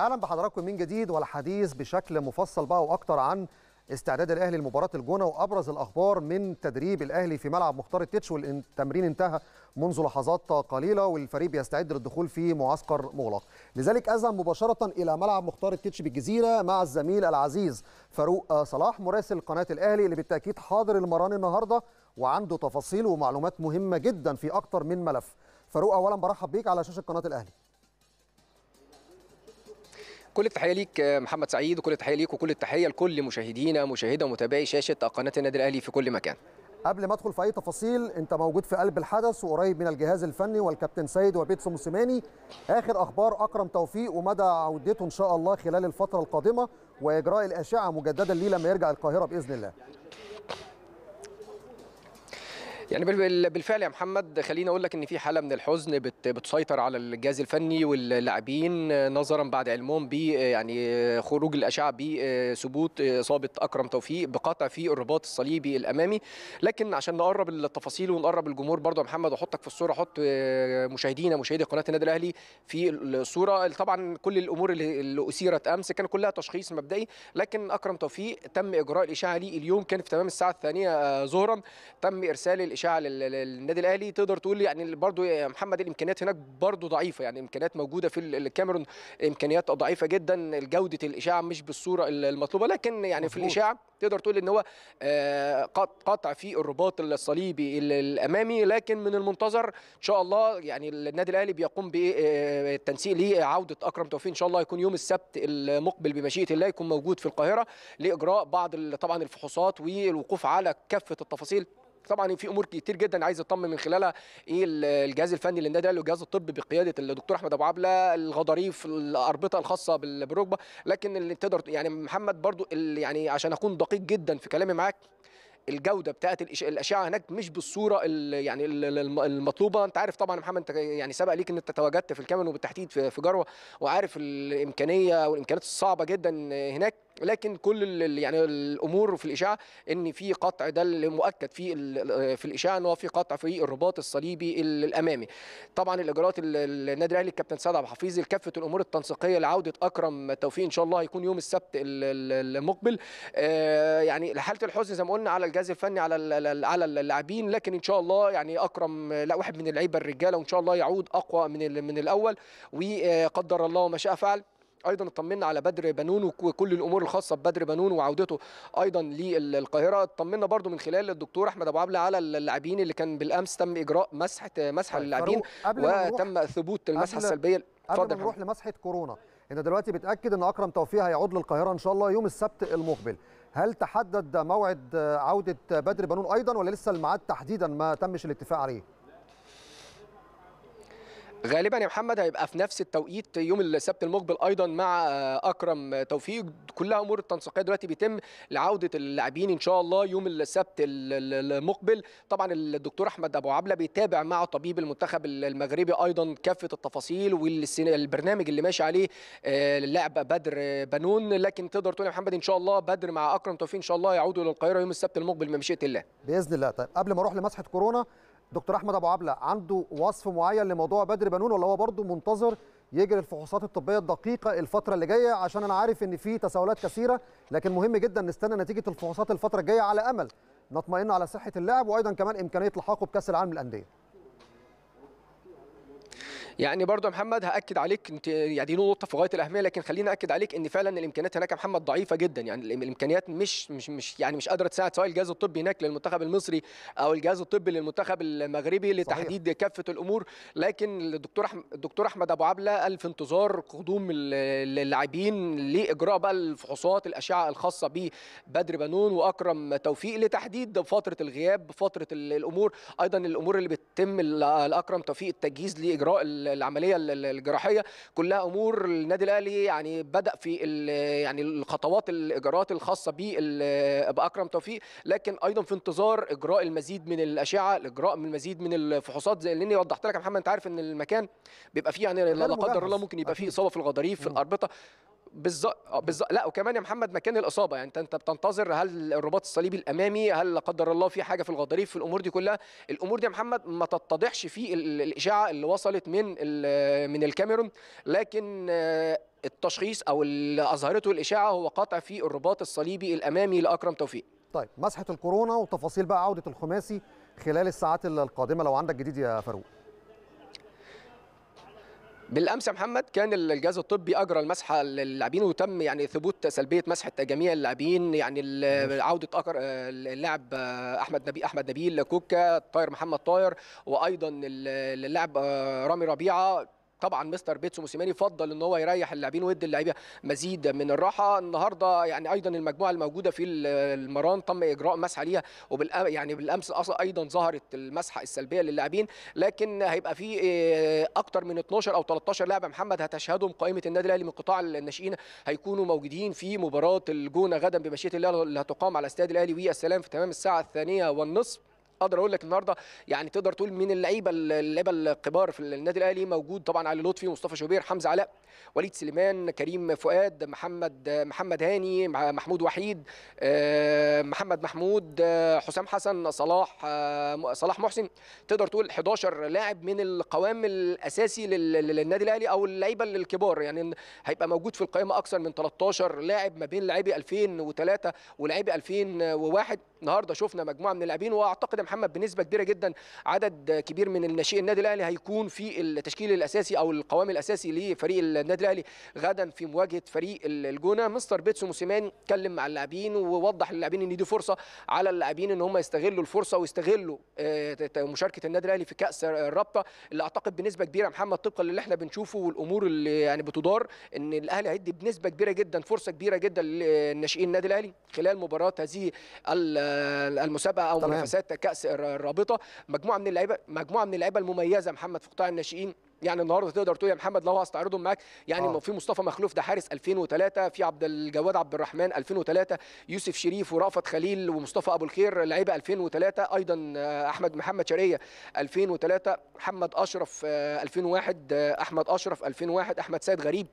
اهلا بحضراتكم من جديد والحديث بشكل مفصل بقى واكتر عن استعداد الاهلي لمباراه الجونه وابرز الاخبار من تدريب الاهلي في ملعب مختار التتش والتمرين انتهى منذ لحظات قليله والفريق بيستعد للدخول في معسكر مغلق لذلك اذهب مباشره الى ملعب مختار التتش بالجزيره مع الزميل العزيز فاروق صلاح مراسل قناه الاهلي اللي بالتاكيد حاضر المران النهارده وعنده تفاصيل ومعلومات مهمه جدا في اكتر من ملف فاروق اولا برحب بيك على شاشه قناه الاهلي كل التحيه ليك محمد سعيد وكل التحيه ليك وكل التحيه لكل مشاهدينا مشاهدة ومتابعي شاشه قناه النادي الاهلي في كل مكان قبل ما ادخل في اي تفاصيل انت موجود في قلب الحدث وقريب من الجهاز الفني والكابتن سيد وبيت سموسيماني اخر اخبار اكرم توفيق ومدى عودته ان شاء الله خلال الفتره القادمه واجراء الاشعه مجددا ليه لما يرجع القاهره باذن الله يعني بالفعل يا محمد خليني اقول لك ان في حاله من الحزن بتسيطر على الجهاز الفني واللاعبين نظرا بعد علمهم ب يعني خروج الاشعه بثبوت اصابه اكرم توفيق بقطع في الرباط الصليبي الامامي لكن عشان نقرب التفاصيل ونقرب الجمهور برضو يا محمد واحطك في الصوره احط مشاهدينا مشاهدي قناه النادي الاهلي في الصوره طبعا كل الامور اللي اثيرت امس كان كلها تشخيص مبدئي لكن اكرم توفيق تم اجراء الاشعه ليه اليوم كان في تمام الساعه الثانيه آه، ظهرا تم ارسال الاشعه الاشاعه للنادي الاهلي تقدر تقول يعني برضو يا محمد الامكانيات هناك برضو ضعيفه يعني امكانيات موجوده في الكاميرون امكانيات ضعيفه جدا جوده الاشاعه مش بالصوره المطلوبه لكن يعني مفروض. في الاشاعه تقدر تقول ان هو آه، قطع في الرباط الصليبي الامامي لكن من المنتظر ان شاء الله يعني النادي الاهلي بيقوم بالتنسيق آه، لعوده اكرم توفيق ان شاء الله يكون يوم السبت المقبل بمشيئه الله يكون موجود في القاهره لاجراء بعض طبعا الفحوصات والوقوف على كافه التفاصيل طبعا في امور كتير جدا عايز اطمن من خلالها ايه الجهاز الفني للنادي الاهلي والجهاز الطبي بقياده الدكتور احمد ابو عبله الغضاريف الاربطه الخاصه بالركبه لكن اللي تقدر يعني محمد برضو يعني عشان اكون دقيق جدا في كلامي معاك الجوده بتاعت الاشعه هناك مش بالصوره يعني المطلوبه انت عارف طبعا محمد انت يعني سبق ليك ان انت تواجدت في الكاميرون وبالتحديد في جروه وعارف الامكانيه والامكانيات الصعبه جدا هناك لكن كل يعني الامور في الاشاعه ان في قطع ده المؤكد في في الاشاعه ان هو في قطع في الرباط الصليبي الامامي طبعا الاجراءات النادي الاهلي الكابتن سعد عبد الحفيظ لكافه الامور التنسيقيه لعوده اكرم توفيق ان شاء الله هيكون يوم السبت المقبل آه، يعني حاله الحزن زي ما قلنا على الجهاز الفني على على اللاعبين لكن ان شاء الله يعني اكرم لا واحد من اللعيبه الرجاله وان شاء الله يعود اقوى من من الاول وقدر الله ما شاء فعل ايضا اطمنا على بدر بنون وكل الامور الخاصه ببدر بنون وعودته ايضا للقاهره اطمنا برضو من خلال الدكتور احمد ابو عبله على اللاعبين اللي كان بالامس تم اجراء مسحه مسحه طيب، للاعبين وتم ثبوت المسحه السلبيه قبل ما نروح لمسحه كورونا انت دلوقتي بتاكد ان اكرم توفيق هيعود للقاهره ان شاء الله يوم السبت المقبل هل تحدد موعد عوده بدر بنون ايضا ولا لسه الميعاد تحديدا ما تمش الاتفاق عليه غالبا يا محمد هيبقى في نفس التوقيت يوم السبت المقبل ايضا مع آه، اكرم توفيق كلها امور التنسيقيه دلوقتي بيتم لعوده اللاعبين ان شاء الله يوم السبت المقبل طبعا الدكتور احمد ابو عبله بيتابع مع طبيب المنتخب المغربي ايضا كافه التفاصيل والبرنامج اللي ماشي عليه اللاعب آه، بدر بنون لكن تقدر تقول يا محمد ان شاء الله بدر مع اكرم توفيق ان شاء الله يعودوا للقاهره يوم السبت المقبل بمشيئه الله باذن الله طيب قبل ما اروح لمسحه كورونا دكتور احمد ابو عبله عنده وصف معين لموضوع بدر بنون ولا هو برضه منتظر يجري الفحوصات الطبيه الدقيقه الفتره اللي جايه عشان انا عارف ان في تساؤلات كثيره لكن مهم جدا نستنى نتيجه الفحوصات الفتره الجايه على امل نطمئن على صحه اللاعب وايضا كمان امكانيه لحاقه بكاس العالم للانديه يعني برضه يا محمد هاكد عليك انت يعني دي نقطه في غايه الاهميه لكن خليني اكد عليك ان فعلا الامكانيات هناك يا محمد ضعيفه جدا يعني الامكانيات مش مش مش يعني مش قادره تساعد سواء الجهاز الطبي هناك للمنتخب المصري او الجهاز الطبي للمنتخب المغربي لتحديد صحيح. كافه الامور لكن الدكتور أحمد الدكتور احمد ابو عبله قال في انتظار قدوم اللاعبين لاجراء بقى الفحوصات الاشعه الخاصه ببدر بنون واكرم توفيق لتحديد فتره الغياب فتره الامور ايضا الامور اللي بتتم لاكرم توفيق التجهيز لاجراء العمليه الجراحيه كلها امور النادي الاهلي يعني بدا في يعني الخطوات الاجراءات الخاصه باكرم توفيق لكن ايضا في انتظار اجراء المزيد من الاشعه الاجراء من المزيد من الفحوصات زي اللي وضحت لك يا محمد انت عارف ان المكان بيبقى فيه يعني لا قدر الله ممكن يبقى فيه اصابه في الغضاريف في الاربطه بالظبط آه، بالظبط لا وكمان يا محمد مكان الاصابه يعني انت انت بتنتظر هل الرباط الصليبي الامامي هل لا قدر الله في حاجه في الغضاريف في الامور دي كلها الامور دي يا محمد ما تتضحش في الاشاعه اللي وصلت من من الكاميرون لكن آه، التشخيص او اللي اظهرته الاشاعه هو قطع في الرباط الصليبي الامامي لاكرم توفيق طيب مسحه الكورونا وتفاصيل بقى عوده الخماسي خلال الساعات القادمه لو عندك جديد يا فاروق بالامس يا محمد كان الجهاز الطبي اجرى المسحه للاعبين وتم يعني ثبوت سلبيه مسحه جميع اللاعبين يعني عوده اللاعب احمد نبي احمد نبيل كوكا طاير محمد طاير وايضا اللاعب آه، رامي ربيعه طبعا مستر بيتسو موسيماني فضل ان هو يريح اللاعبين ويدي اللعيبه مزيد من الراحه النهارده يعني ايضا المجموعه الموجوده في المران تم اجراء مسح ليها وبال يعني بالامس اصلا ايضا ظهرت المسحه السلبيه للاعبين لكن هيبقى في آه، اكتر من 12 او 13 لاعب محمد هتشهدهم قائمه النادي الاهلي من قطاع الناشئين هيكونوا موجودين في مباراه الجونه غدا بمشيئه الله اللي هتقام على استاد الاهلي ويا السلام في تمام الساعه الثانيه والنصف اقدر اقول لك النهارده يعني تقدر تقول من اللعيبه اللعيبه الكبار في النادي الاهلي موجود طبعا علي لطفي مصطفى شوبير حمزه علاء وليد سليمان كريم فؤاد محمد محمد هاني محمود وحيد آه، محمد محمود آه، حسام حسن صلاح آه، صلاح محسن تقدر تقول 11 لاعب من القوام الاساسي للنادي الاهلي او اللعيبه الكبار يعني هيبقى موجود في القائمه اكثر من 13 لاعب ما بين لاعبي 2003 ولاعبي 2001 النهارده شفنا مجموعه من اللاعبين واعتقد محمد بنسبه كبيره جدا عدد كبير من الناشئ النادي الاهلي هيكون في التشكيل الاساسي او القوام الاساسي لفريق النادي الاهلي غدا في مواجهه فريق الجونه مستر بيتسو موسيمان اتكلم مع اللاعبين ووضح للاعبين ان دي فرصه على اللاعبين ان هم يستغلوا الفرصه ويستغلوا آه، مشاركه النادي الاهلي في كاس الرابطه اللي اعتقد بنسبه كبيره محمد طبقا للي احنا بنشوفه والامور اللي يعني بتدار ان الاهلي هيدي بنسبه كبيره جدا فرصه كبيره جدا للناشئين النادي الاهلي خلال مباراه هذه المسابقه او منافسات كاس الرابطه مجموعه من اللعيبه مجموعه من اللعيبه المميزه محمد في قطاع الناشئين يعني النهارده تقدر تقول يا محمد لو هستعرضهم معاك يعني آه. في مصطفى مخلوف ده حارس 2003 في عبد الجواد عبد الرحمن 2003 يوسف شريف ورافت خليل ومصطفى ابو الخير لعيبه 2003 ايضا آه، احمد محمد شريه 2003 محمد اشرف 2001 آه، آه، احمد اشرف 2001 احمد سيد غريب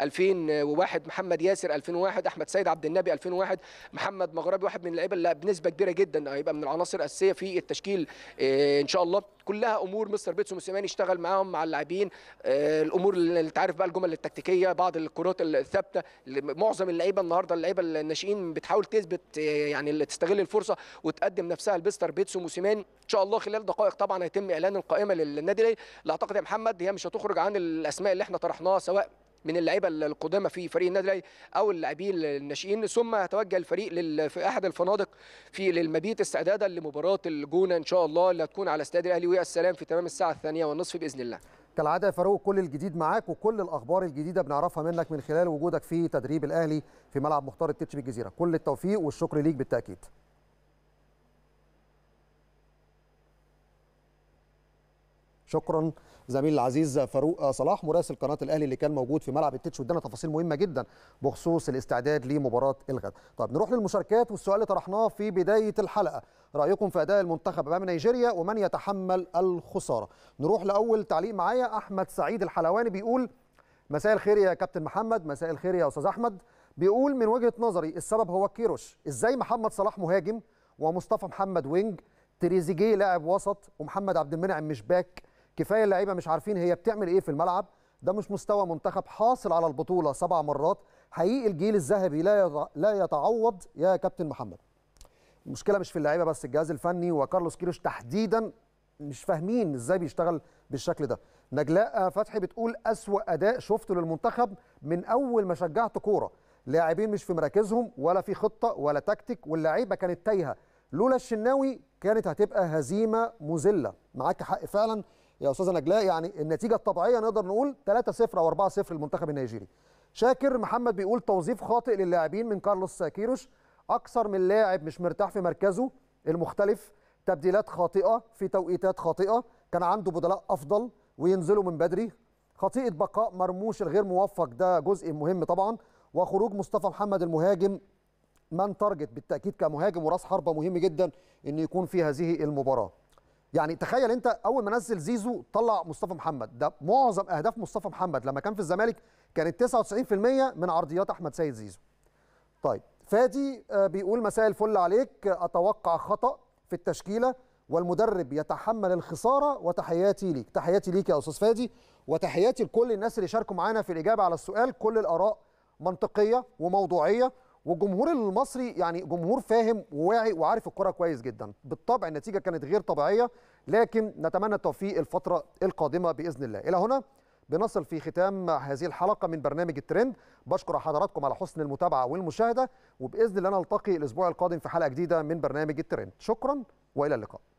2001 محمد ياسر 2001 احمد سيد عبد النبي 2001 محمد مغربي واحد من اللعيبه اللي بنسبه كبيره جدا هيبقى من العناصر الاساسيه في التشكيل ان شاء الله كلها امور مستر بيتسو موسيماني اشتغل معاهم مع اللاعبين اللاعبين آه، الامور اللي انت عارف بقى الجمل التكتيكيه بعض الكرات الثابته معظم اللعيبه النهارده اللعيبه الناشئين بتحاول تثبت آه، يعني اللي تستغل الفرصه وتقدم نفسها لبيستر بيتس وموسيمان ان شاء الله خلال دقائق طبعا هيتم اعلان القائمه للنادي الاهلي اعتقد يا محمد هي مش هتخرج عن الاسماء اللي احنا طرحناها سواء من اللعيبه القدامى في فريق النادي الاهلي او اللاعبين الناشئين ثم يتوجه الفريق في احد الفنادق في للمبيت استعدادا لمباراه الجونه ان شاء الله اللي هتكون على استاد الاهلي ويا السلام في تمام الساعه الثانيه والنصف باذن الله كالعاده يا فاروق كل الجديد معاك وكل الاخبار الجديده بنعرفها منك من خلال وجودك في تدريب الاهلي في ملعب مختار التتش بالجزيره كل التوفيق والشكر ليك بالتاكيد شكرا زميل العزيز فاروق صلاح مراسل قناه الاهلي اللي كان موجود في ملعب التتش وادانا تفاصيل مهمه جدا بخصوص الاستعداد لمباراه الغد طب نروح للمشاركات والسؤال اللي طرحناه في بدايه الحلقه رايكم في اداء المنتخب امام نيجيريا ومن يتحمل الخساره نروح لاول تعليق معايا احمد سعيد الحلواني بيقول مساء الخير يا كابتن محمد مساء الخير يا استاذ احمد بيقول من وجهه نظري السبب هو كيروش ازاي محمد صلاح مهاجم ومصطفى محمد وينج تريزيجيه لاعب وسط ومحمد عبد المنعم مش باك كفايه اللعيبه مش عارفين هي بتعمل ايه في الملعب ده مش مستوى منتخب حاصل على البطوله سبع مرات حقيقي الجيل الذهبي لا لا يتعوض يا كابتن محمد المشكله مش في اللعيبه بس الجهاز الفني وكارلوس كيروش تحديدا مش فاهمين ازاي بيشتغل بالشكل ده نجلاء فتحي بتقول أسوأ اداء شفته للمنتخب من اول ما شجعت كوره لاعبين مش في مراكزهم ولا في خطه ولا تكتيك واللعيبه كانت تايهه لولا الشناوي كانت هتبقى هزيمه مذله معاك حق فعلا يا استاذه نجلاء يعني النتيجه الطبيعيه نقدر نقول 3-0 او 4-0 للمنتخب النيجيري شاكر محمد بيقول توظيف خاطئ للاعبين من كارلوس كيروش اكثر من لاعب مش مرتاح في مركزه المختلف تبديلات خاطئه في توقيتات خاطئه كان عنده بدلاء افضل وينزلوا من بدري خطيئه بقاء مرموش الغير موفق ده جزء مهم طبعا وخروج مصطفى محمد المهاجم من تارجت بالتاكيد كمهاجم وراس حربه مهم جدا انه يكون في هذه المباراه يعني تخيل انت اول ما نزل زيزو طلع مصطفى محمد ده معظم اهداف مصطفى محمد لما كان في الزمالك كانت 99% من عرضيات احمد سيد زيزو طيب فادي آه، بيقول مساء الفل عليك اتوقع خطا في التشكيله والمدرب يتحمل الخساره وتحياتي ليك تحياتي ليك يا استاذ فادي وتحياتي لكل الناس اللي شاركوا معانا في الاجابه على السؤال كل الاراء منطقيه وموضوعيه والجمهور المصري يعني جمهور فاهم وواعي وعارف الكره كويس جدا بالطبع النتيجه كانت غير طبيعيه لكن نتمنى التوفيق الفتره القادمه باذن الله الى هنا بنصل في ختام هذه الحلقة من برنامج الترند بشكر حضراتكم على حسن المتابعة والمشاهدة وبإذن الله نلتقي الأسبوع القادم في حلقة جديدة من برنامج الترند شكرا وإلى اللقاء